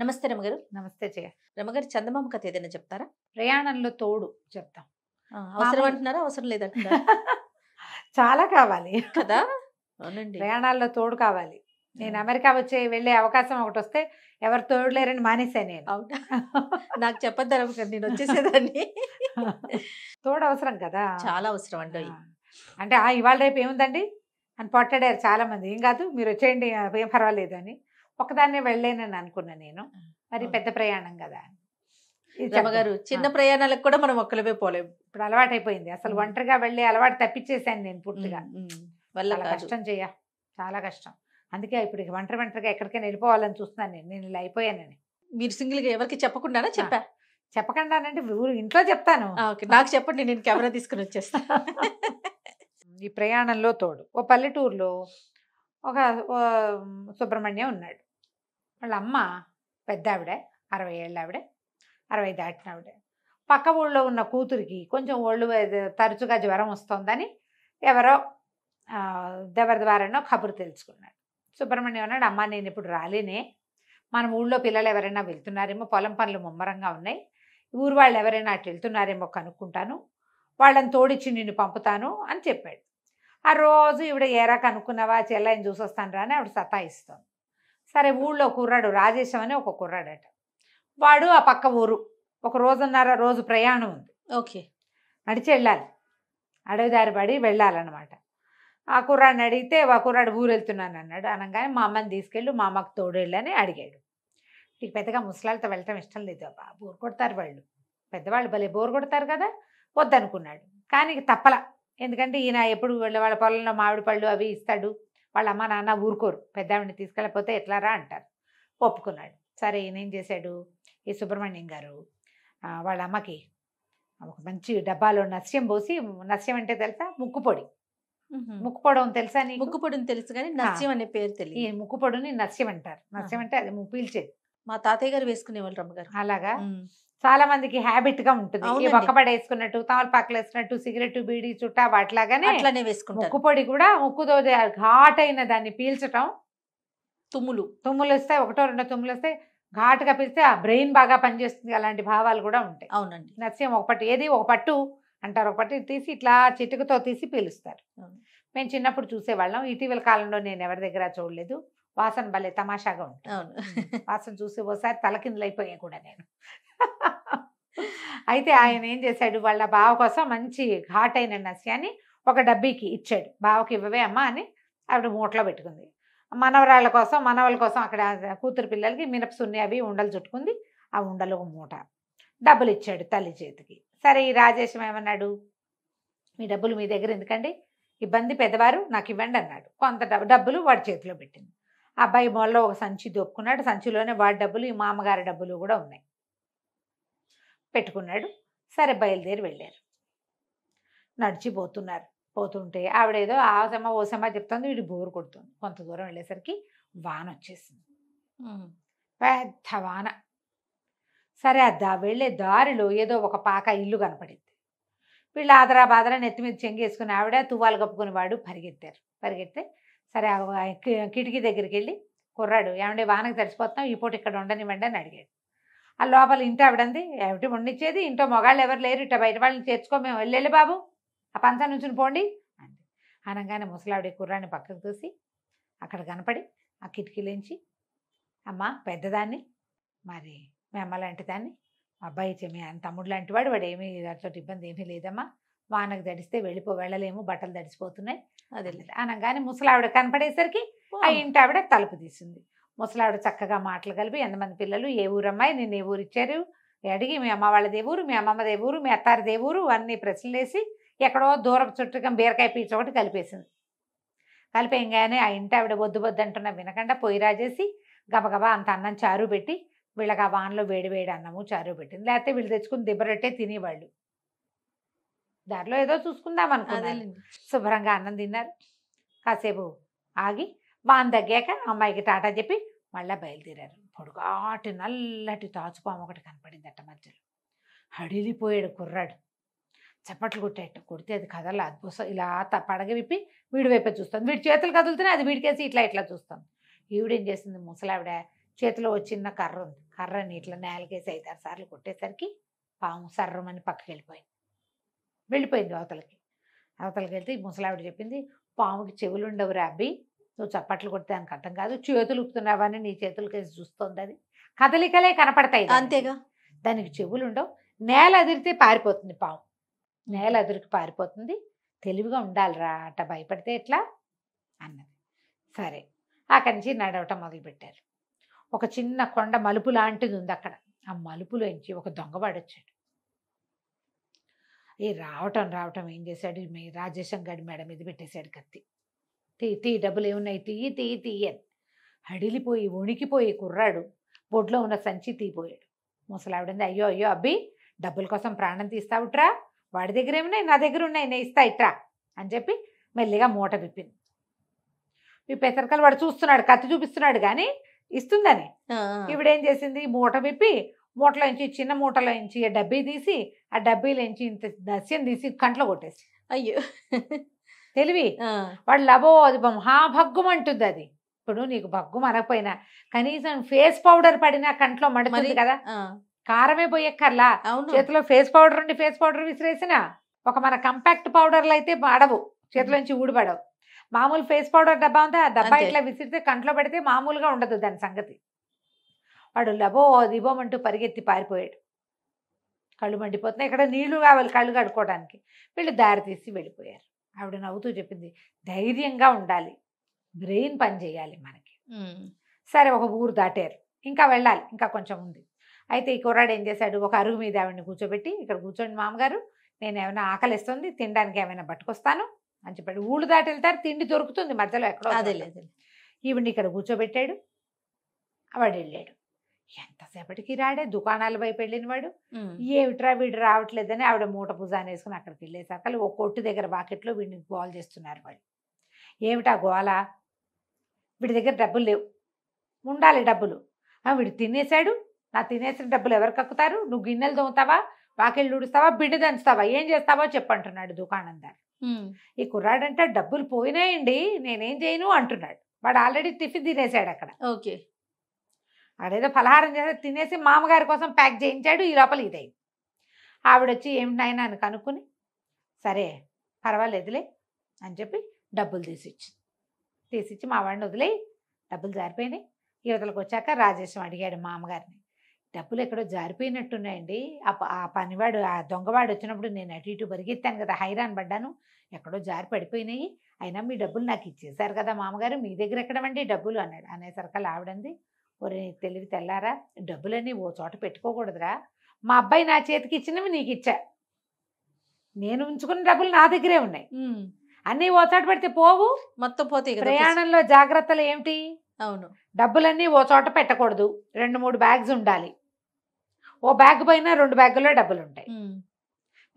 నమస్తే రమగారు నమస్తే జయ రమగారు చందమామ కథ ఏదైనా చెప్తారా ప్రయాణంలో తోడు చెప్తాం అవసరం అంటున్నారా అవసరం లేదంటున్నారా చాలా కావాలి కదా అవునండి ప్రయాణాల్లో తోడు కావాలి నేను అమెరికా వచ్చే వెళ్ళే అవకాశం ఒకటి వస్తే ఎవరు తోడు లేరని మానేశాను నేను అవునా నాకు రమగారు నేను వచ్చేసేదాన్ని తోడు అవసరం కదా చాలా అవసరం అండి అంటే ఆ ఇవాళ రేపు ఏముందండి అని పొట్టడారు చాలా మంది ఏం కాదు మీరు వచ్చేయండి ఏం పర్వాలేదు అని ఒకదాన్నే వెళ్ళలేనని అనుకున్నా నేను మరి పెద్ద ప్రయాణం కదా గారు చిన్న ప్రయాణాలకు కూడా మనం ఒక్కలవే పోలేము ఇప్పుడు అలవాటు అయిపోయింది అసలు ఒంటరిగా వెళ్ళే అలవాటు తప్పించేసాను నేను పూర్తిగా వాళ్ళ కష్టం చేయ చాలా కష్టం అందుకే ఇప్పుడు ఒంటరి ఒంటరిగా ఎక్కడికైనా వెళ్ళిపోవాలని చూస్తున్నాను నేను నేను ఇలా అయిపోయానని మీరు సింగిల్గా ఎవరికి చెప్పకుండానే చెప్పా చెప్పకుండానంటే ఊరు ఇంట్లో చెప్తాను నాకు చెప్పండి నేను కెమెరా తీసుకుని వచ్చేస్తా ఈ ప్రయాణంలో తోడు ఓ పల్లెటూరులో ఒక సుబ్రహ్మణ్యం ఉన్నాడు వాళ్ళ అమ్మ పెద్ద ఆవిడ అరవై ఏళ్ళ ఆవిడ అరవై దాటిన ఆవిడ పక్క ఊళ్ళో ఉన్న కూతురికి కొంచెం ఒళ్ళు తరచుగా జ్వరం వస్తుందని ఎవరో దెబ్బ ద్వారానో కబురు తెలుసుకున్నాడు సుబ్రహ్మణ్యం అన్నాడు అమ్మ నేను ఇప్పుడు రాలేనే మన ఊళ్ళో పిల్లలు ఎవరైనా వెళ్తున్నారేమో పొలం పనులు ముమ్మరంగా ఉన్నాయి ఊరు వాళ్ళు ఎవరైనా అటు వెళ్తున్నారేమో కనుక్కుంటాను వాళ్ళని తోడిచ్చి నిన్ను పంపుతాను అని చెప్పాడు ఆ రోజు ఇవిడ ఏరా కనుక్కున్నావా చెల్లని చూసొస్తాను రా అని ఆవిడ సతాయిస్తోంది సరే ఊళ్ళో కుర్రాడు రాజేశం అని ఒక కుర్రాడట వాడు ఆ పక్క ఊరు ఒక రోజున్నర రోజు ప్రయాణం ఉంది ఓకే నడిచి వెళ్ళాలి అడవిదారి పడి వెళ్ళాలన్నమాట ఆ కుర్రాడిని అడిగితే ఆ కుర్రాడు ఊరు వెళ్తున్నాను అన్నాడు అనగానే మా అమ్మని తీసుకెళ్ళు మా అమ్మకు తోడేళ్ళని అడిగాడు నీకు పెద్దగా ముసలాలతో వెళ్ళటం ఇష్టం లేదు అబ్బా బోరు కొడతారు వాళ్ళు పెద్దవాళ్ళు భలే బోరు కొడతారు కదా వద్దనుకున్నాడు కానీ తప్పల ఎందుకంటే ఈయన ఎప్పుడు వాళ్ళ పొలంలో మామిడి పళ్ళు అవి ఇస్తాడు వాళ్ళ అమ్మ నాన్న ఊరుకోరు పెద్దావిడిని తీసుకెళ్ళకపోతే ఎట్లారా అంటారు ఒప్పుకున్నాడు సరే ఈయనేం చేశాడు ఈ సుబ్రహ్మణ్యం గారు వాళ్ళ అమ్మకి ఒక మంచి డబ్బాలో నస్యం పోసి నస్యం అంటే తెలుసా ముక్కుపొడి ముక్కుపొడం తెలుసా నీ ముక్కుపొడిని తెలుసు కానీ నస్యం అనే పేరు తెలియదు ఈ ముక్కుపొడిని నస్యం అంటారు నస్యం అంటే అది పీల్చేది మా తాతయ్య గారు వేసుకునేవాళ్ళు రమ్మగారు అలాగా చాలా మందికి హ్యాబిట్ గా ఉంటుంది ఒక్కబడి వేసుకున్నట్టు తమలపాకులు వేసుకున్నట్టు సిగరెట్ బీడి చుట్టా వాటిలాగానే అట్లానే ముక్కు పొడి కూడా ముక్కుతో ఘాట్ అయిన దాన్ని పీల్చటం తుమ్ములు తుమ్ములు వస్తాయి ఒకటో రెండో తుమ్ములు వస్తాయి ఘాటుగా పిలిస్తే ఆ బ్రెయిన్ బాగా పనిచేస్తుంది అలాంటి భావాలు కూడా ఉంటాయి అవునండి నత్యం ఒక పట్టు ఏది ఒక పట్టు అంటారు ఒక పట్టు తీసి ఇట్లా చిటుకతో తీసి పీలుస్తారు మేము చిన్నప్పుడు చూసేవాళ్ళం ఇటీవల కాలంలో నేను ఎవరి దగ్గర చూడలేదు వాసన భలే తమాషాగా ఉంటాను వాసన చూసి ఒకసారి తలకిందులైపోయా కూడా నేను అయితే ఆయన ఏం చేశాడు వాళ్ళ బావ కోసం మంచి ఘాట్ అయిన నస్యాన్ని ఒక డబ్బీకి ఇచ్చాడు బావకి ఇవ్వవే అమ్మ అని ఆవిడ మూటలో పెట్టుకుంది మనవరాళ్ళ కోసం మనవల కోసం అక్కడ కూతురు పిల్లలకి మినపసున్ని అవి ఉండలు చుట్టుకుంది ఆ ఉండలు ఒక మూట డబ్బులు ఇచ్చాడు తల్లి చేతికి సరే ఈ రాజేశం ఏమన్నాడు మీ డబ్బులు మీ దగ్గర ఎందుకండి ఇబ్బంది పెద్దవారు నాకు ఇవ్వండి అన్నాడు కొంత డబ్బులు వాడి చేతిలో పెట్టింది అబ్బాయి మొదలో ఒక సంచి దొక్కున్నాడు సంచిలోనే వాడి డబ్బులు ఈ మామగారి డబ్బులు కూడా ఉన్నాయి పెట్టుకున్నాడు సరే బయలుదేరి వెళ్ళారు నడిచిపోతున్నారు పోతుంటే ఆవిడేదో ఓ ఓసమ చెప్తుంది వీడు బోరు కొడుతుంది కొంత దూరం వెళ్ళేసరికి వాన వచ్చేసింది పెద్ద వాన సరే అద్దా వెళ్ళే దారిలో ఏదో ఒక పాక ఇల్లు కనపడింది వీళ్ళు ఆదరా బాదరా నెత్తి మీద చెంగేసుకుని ఆవిడ తువ్వాలు కప్పుకుని వాడు పరిగెత్తారు పరిగెత్తే సరే కిటికీ దగ్గరికి వెళ్ళి కుర్రాడు ఏమంటే వానకు తడిచిపోతాం ఈ పూట ఇక్కడ ఉండనివ్వండి అని అడిగాడు ఆ లోపల ఇంటో ఆవిడంది ఎవటి వండిచ్చేది ఇంటో మొగాళ్ళు ఎవరు లేరు ఇట్ట బయట వాళ్ళని చేర్చుకో మేము వెళ్ళేళ్ళు బాబు ఆ పంచా నుంచి పోండి అంది అనగానే ముసలావిడ కుర్రాన్ని పక్కకు తోసి అక్కడ కనపడి ఆ కిటికీలోంచి అమ్మ పెద్దదాన్ని మరి మీ అమ్మ లాంటి దాన్ని అబ్బాయి ఇచ్చే మీ తమ్ముడు లాంటి వాడు వాడు ఏమీ దాంతో ఇబ్బంది ఏమీ లేదమ్మా వానకు దడిస్తే వెళ్ళిపో వెళ్ళలేము బట్టలు దడిసిపోతున్నాయి అదే అనగానే ముసలావిడ కనపడేసరికి ఆ ఇంటి ఆవిడ తలుపు తీసింది ముసలావిడ చక్కగా మాటలు కలిపి ఎంతమంది పిల్లలు ఏ ఊరమ్మాయి నేను ఏ ఊరు ఇచ్చారు అడిగి మీ అమ్మ వాళ్ళ ఊరు మీ అమ్మమ్మ దేవురు మీ అత్తారి దేవురు అన్నీ ప్రశ్నలు వేసి ఎక్కడో దూరపు చుట్టుకం బీరకాయ పీచు ఒకటి కలిపేసింది కలిపేయంగానే ఆ ఇంటి ఆవిడ బొద్దు బొద్దు అంటున్న వినకుండా పొయ్యి రాజేసి గబగబా అంత అన్నం చారు పెట్టి వీళ్ళకి ఆ వానలో వేడి వేడి అన్నము చారు పెట్టింది లేకపోతే వీళ్ళు తెచ్చుకుని దిబ్బరొట్టే తినేవాళ్ళు దాంట్లో ఏదో చూసుకుందాం అనుకున్నారు శుభ్రంగా అన్నం తిన్నారు కాసేపు ఆగి బాన్ తగ్గాక అమ్మాయికి టాటా చెప్పి మళ్ళీ బయలుదేరారు పొడుగాటి నల్లటి తాచుపాము ఒకటి కనపడిందట మధ్యలో హడిలిపోయాడు కుర్రాడు చప్పట్లు కొట్టేట కొడితే అది కదల అద్భుత ఇలా పడగ విప్పి వీడి వైపే చూస్తుంది వీడి చేతులు కదులుతున్నాయి అది వీడికేసి ఇట్లా ఇట్లా చూస్తుంది ఈవిడేం చేసింది ముసలావిడ చేతిలో చిన్న కర్ర ఉంది కర్రని ఇట్లా నేలకేసి ఐదు ఆరు సార్లు కొట్టేసరికి పాము సర్రమని పక్కకి వెళ్ళిపోయింది వెళ్ళిపోయింది అవతలకి అవతలకి వెళ్తే ముసలావిడ చెప్పింది పాముకి చెవులు రా రాబ్బి నువ్వు చప్పట్లు కొడితే అని అర్థం కాదు చేతులు ఉప్పుతున్నావని నీ చేతులు కేసి చూస్తుంది అది కదలికలే కనపడతాయి అంతేగా దానికి చెవులు ఉండవు నేల అదిరితే పారిపోతుంది పాము నేల అదిరికి పారిపోతుంది తెలివిగా ఉండాలిరా అట్ట భయపడితే ఎట్లా అన్నది సరే అక్కడి నుంచి నడవటం మొదలుపెట్టారు ఒక చిన్న కొండ మలుపు లాంటిది ఉంది అక్కడ ఆ మలుపులో నుంచి ఒక దొంగ పడొచ్చాడు ఈ రావటం రావటం ఏం చేశాడు రాజేశం గడి మేడం ఇది పెట్టేశాడు కత్తి తీ తీ డబ్బులు ఏమున్నాయి తీయి తీయి తీయని అడిలిపోయి వణికిపోయి కుర్రాడు బొడ్లో ఉన్న సంచి తీయిపోయాడు ముసలావిడంది అయ్యో అయ్యో అబ్బి డబ్బుల కోసం ప్రాణం తీస్తావుట్రా వాడి దగ్గర ఏమున్నాయి నా దగ్గర ఉన్నాయి నేను ఇస్తా ఇట్రా అని చెప్పి మెల్లిగా మూట విప్పింది విప్పేసరికల్ వాడు చూస్తున్నాడు కత్తి చూపిస్తున్నాడు కానీ ఇస్తుందని ఇవిడేం చేసింది మూట విప్పి మూటలోంచి చిన్న మూటలో నుంచి డబ్బీ తీసి ఆ డబ్బీలోంచి ఇంత దస్యం తీసి కంట్లో కొట్టేసి అయ్యో తెలివి వాడు బొమ్మ హా భగ్గుం అంటుంది అది ఇప్పుడు నీకు భగ్గు మనకపోయినా కనీసం ఫేస్ పౌడర్ పడినా కంట్లో మడుతుంది కదా కారమే పోయక్కర్లా చేతిలో ఫేస్ పౌడర్ ఉండి ఫేస్ పౌడర్ విసిరేసినా ఒక మన కంపాక్ట్ పౌడర్లు అయితే పడవు చేతిలోంచి ఊడిపడవు మామూలు ఫేస్ పౌడర్ డబ్బా ఉందా ఆ డబ్బా ఇట్లా విసిరితే కంట్లో పెడితే మామూలుగా ఉండదు దాని సంగతి వాడు లబో దిబోమంటూ పరిగెత్తి పారిపోయాడు కళ్ళు మండిపోతున్నాయి ఇక్కడ నీళ్లు కావాలి కళ్ళు కడుక్కోవడానికి వీళ్ళు దారి తీసి వెళ్ళిపోయారు ఆవిడ నవ్వుతూ చెప్పింది ధైర్యంగా ఉండాలి బ్రెయిన్ పని చేయాలి మనకి సరే ఒక ఊరు దాటారు ఇంకా వెళ్ళాలి ఇంకా కొంచెం ఉంది అయితే ఈ కుర్రాడు ఏం చేశాడు ఒక అరుగు మీద ఆవిడని కూర్చోబెట్టి ఇక్కడ కూర్చోండి మామగారు నేను ఏమైనా ఆకలిస్తుంది తినడానికి ఏమైనా పట్టుకొస్తాను అని చెప్పాడు ఊళ్ళు దాటి వెళ్తారు తిండి దొరుకుతుంది మధ్యలో ఎక్కడో అదే లేదు ఈవిడిని ఇక్కడ కూర్చోబెట్టాడు ఆవిడ వెళ్ళాడు ఎంతసేపటికి రాడే దుకాణాల వైపు వెళ్ళిన వాడు ఏమిట్రా వీడు రావట్లేదని ఆవిడ మూట పూజాన్ని వేసుకుని అక్కడికి వెళ్ళేసరికి ఒక కొట్టు దగ్గర బాకెట్లో వీడిని గోల్ చేస్తున్నారు వాళ్ళు ఏమిటా గోళ వీడి దగ్గర డబ్బులు లేవు ఉండాలి డబ్బులు వీడు తినేశాడు నా తినేసిన డబ్బులు ఎవరు కక్కుతారు నువ్వు గిన్నెలు దొంగతావా వాకిళ్ళు ఊడుస్తావా బిడ్డ దంచుతావా ఏం చేస్తావా చెప్పంటున్నాడు దుకాణందారు ఈ కుర్రాడంటే డబ్బులు పోయినాయండి నేనేం చేయను అంటున్నాడు వాడు ఆల్రెడీ టిఫిన్ తినేశాడు అక్కడ ఓకే ఆడేదో ఫలహారం చేస్తే తినేసి మామగారి కోసం ప్యాక్ చేయించాడు ఈ లోపల ఇదై ఆవిడొచ్చి ఏమిటి నాయన అని కనుక్కుని సరే పర్వాలేదులే అని చెప్పి డబ్బులు తీసిచ్చింది తీసిచ్చి మా వాడిని వదిలే డబ్బులు జారిపోయినాయి యువతలకు వచ్చాక రాజేశం అడిగాడు మామగారిని డబ్బులు ఎక్కడో జారిపోయినట్టున్నాయండి ఆ పనివాడు ఆ దొంగవాడు వచ్చినప్పుడు నేను అటు ఇటు పరిగెత్తాను కదా హైరాన్ పడ్డాను ఎక్కడో జారి పడిపోయినాయి అయినా మీ డబ్బులు నాకు ఇచ్చేసారు కదా మామగారు మీ దగ్గర ఎక్కడమండి డబ్బులు అన్నాడు అనేసరికల్ ఆవిడంది ఒరే తెలివి తెల్లారా డబ్బులన్నీ ఓ చోట పెట్టుకోకూడదురా మా అబ్బాయి నా చేతికి ఇచ్చినవి నీకు ఇచ్చా నేను ఉంచుకున్న డబ్బులు నా దగ్గరే ఉన్నాయి అన్నీ ఓ చోట పెడితే పోవు మొత్తం పోతాయి ప్రయాణంలో జాగ్రత్తలు ఏమిటి అవును డబ్బులన్నీ ఓ చోట పెట్టకూడదు రెండు మూడు బ్యాగ్స్ ఉండాలి ఓ బ్యాగ్ పైన రెండు బ్యాగుల్లో డబ్బులు ఉంటాయి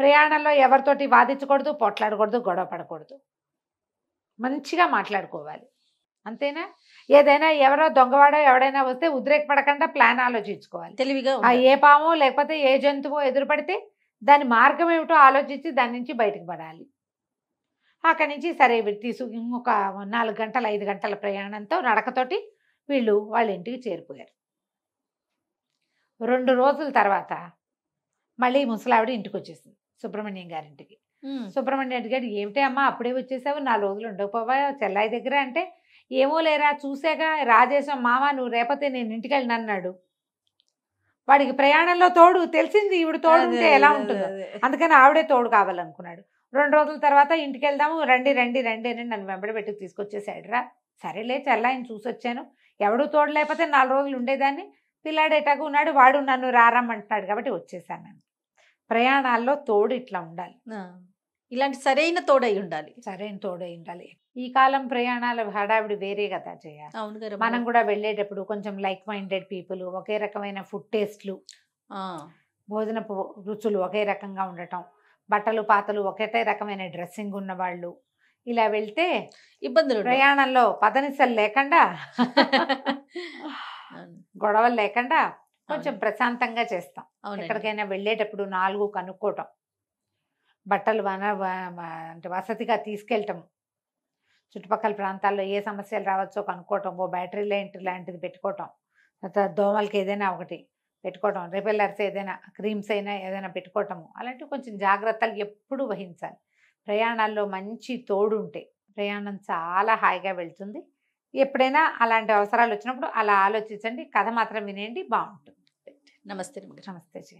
ప్రయాణంలో ఎవరితోటి వాదించకూడదు పొట్లాడకూడదు గొడవ పడకూడదు మంచిగా మాట్లాడుకోవాలి అంతేనా ఏదైనా ఎవరో దొంగవాడో ఎవడైనా వస్తే ఉద్రేకపడకుండా ప్లాన్ ఆలోచించుకోవాలి తెలివిగా ఏ పామో లేకపోతే ఏ జంతువు ఎదురుపడితే దాని మార్గం ఏమిటో ఆలోచించి దాని నుంచి బయటకు పడాలి అక్కడి నుంచి సరే తీసు ఇంకొక నాలుగు గంటల ఐదు గంటల ప్రయాణంతో నడకతోటి వీళ్ళు వాళ్ళ ఇంటికి చేరిపోయారు రెండు రోజుల తర్వాత మళ్ళీ ముసలావిడ ఇంటికి వచ్చేసింది సుబ్రహ్మణ్యం గారింటికి సుబ్రహ్మణ్యం గారు ఏమిటే అమ్మా అప్పుడే వచ్చేసావు నాలుగు రోజులు ఉండకపోవా చెల్లాయి దగ్గర అంటే ఏమో లేరా చూసాక రాజేశం మామ నువ్వు రేపతే నేను ఇంటికి వెళ్ళిన అన్నాడు వాడికి ప్రయాణంలో తోడు తెలిసింది ఈవిడ తోడు ఉంటే ఎలా ఉంటుందో అందుకని ఆవిడే తోడు కావాలనుకున్నాడు రెండు రోజుల తర్వాత ఇంటికి వెళ్దాము రండి రండి రండి అని నన్ను వెంబడి పెట్టి తీసుకొచ్చేసాడు రా సరేలే ఆయన చూసొచ్చాను ఎవడు తోడు లేకపోతే నాలుగు రోజులు ఉండేదాన్ని పిల్లాడు ఉన్నాడు వాడు నన్ను రారమ్మంటున్నాడు కాబట్టి వచ్చేసాను నేను ప్రయాణాల్లో తోడు ఇట్లా ఉండాలి ఇలాంటి సరైన తోడై ఉండాలి సరైన తోడై ఉండాలి ఈ కాలం ప్రయాణాల హడావిడి వేరే కదా చేయాలి అవును కదా మనం కూడా వెళ్ళేటప్పుడు కొంచెం లైక్ మైండెడ్ పీపుల్ ఒకే రకమైన ఫుడ్ టేస్ట్లు భోజనపు రుచులు ఒకే రకంగా ఉండటం బట్టలు పాతలు ఒకటే రకమైన డ్రెస్సింగ్ ఉన్న వాళ్ళు ఇలా వెళ్తే ఇబ్బందులు ప్రయాణంలో పదనిసలు లేకుండా గొడవలు లేకుండా కొంచెం ప్రశాంతంగా చేస్తాం ఎక్కడికైనా వెళ్ళేటప్పుడు నాలుగు కనుక్కోవటం బట్టలు వన అంటే వసతిగా తీసుకెళ్ళటం చుట్టుపక్కల ప్రాంతాల్లో ఏ సమస్యలు రావచ్చో కనుక్కోవటం ఓ బ్యాటరీ లైట్ లాంటిది పెట్టుకోవటం తర్వాత దోమలకి ఏదైనా ఒకటి పెట్టుకోవటం రిపెల్లర్స్ ఏదైనా క్రీమ్స్ అయినా ఏదైనా పెట్టుకోవటము అలాంటివి కొంచెం జాగ్రత్తలు ఎప్పుడూ వహించాలి ప్రయాణాల్లో మంచి తోడుంటే ప్రయాణం చాలా హాయిగా వెళ్తుంది ఎప్పుడైనా అలాంటి అవసరాలు వచ్చినప్పుడు అలా ఆలోచించండి కథ మాత్రం వినేయండి బాగుంటుంది నమస్తే నమస్తే జీ